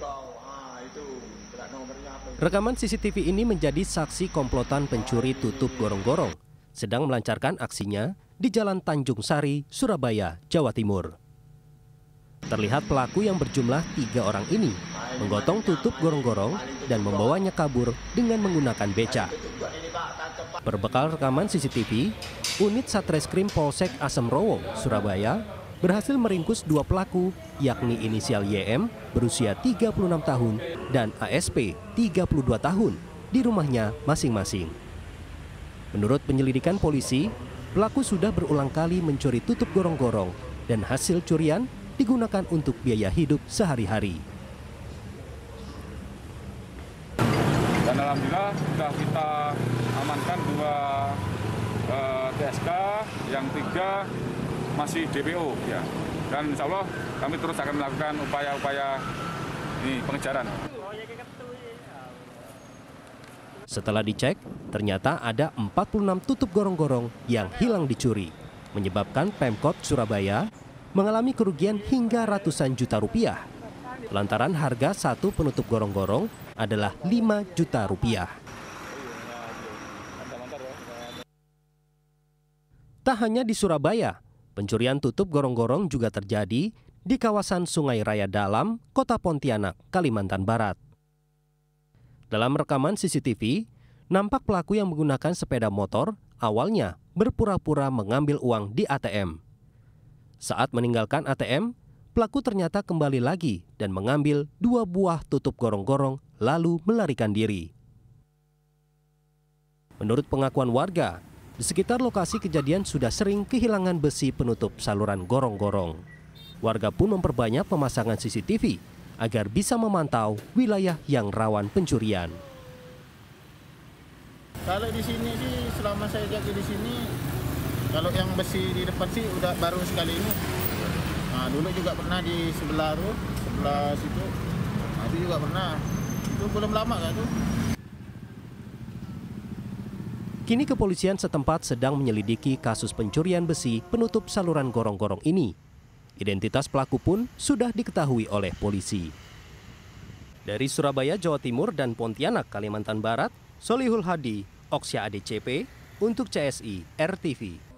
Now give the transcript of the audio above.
Ah, rekaman CCTV ini menjadi saksi komplotan pencuri tutup gorong-gorong sedang melancarkan aksinya di Jalan Tanjung Sari, Surabaya, Jawa Timur. Terlihat pelaku yang berjumlah tiga orang ini menggotong tutup gorong-gorong dan membawanya kabur dengan menggunakan beca. Berbekal rekaman CCTV, unit Satreskrim Polsek Asem Rowo, Surabaya berhasil meringkus dua pelaku, yakni inisial YM berusia 36 tahun dan ASP 32 tahun di rumahnya masing-masing. Menurut penyelidikan polisi, pelaku sudah berulang kali mencuri tutup gorong-gorong dan hasil curian digunakan untuk biaya hidup sehari-hari. Dan alhamdulillah sudah kita amankan dua eh, TSK, yang tiga masih DPO ya. Dan insya Allah kami terus akan melakukan upaya-upaya ini pengejaran. Setelah dicek, ternyata ada 46 tutup gorong-gorong yang hilang dicuri, menyebabkan Pemkot Surabaya mengalami kerugian hingga ratusan juta rupiah. Lantaran harga satu penutup gorong-gorong adalah 5 juta rupiah. Tak hanya di Surabaya, Pencurian tutup gorong-gorong juga terjadi di kawasan Sungai Raya Dalam, Kota Pontianak, Kalimantan Barat. Dalam rekaman CCTV, nampak pelaku yang menggunakan sepeda motor awalnya berpura-pura mengambil uang di ATM. Saat meninggalkan ATM, pelaku ternyata kembali lagi dan mengambil dua buah tutup gorong-gorong lalu melarikan diri. Menurut pengakuan warga, di sekitar lokasi kejadian sudah sering kehilangan besi penutup saluran gorong-gorong. Warga pun memperbanyak pemasangan CCTV agar bisa memantau wilayah yang rawan pencurian. Kalau di sini sih selama saya jaga di sini, kalau yang besi di depan sih udah baru sekali ini. Nah, dulu juga pernah di sebelah itu, sebelah situ. Nah, itu juga pernah. Itu belum lama kan tuh. Kini kepolisian setempat sedang menyelidiki kasus pencurian besi penutup saluran gorong-gorong ini. Identitas pelaku pun sudah diketahui oleh polisi. Dari Surabaya, Jawa Timur dan Pontianak, Kalimantan Barat, Solihul Hadi, Oksya ADCP, untuk CSI RTV.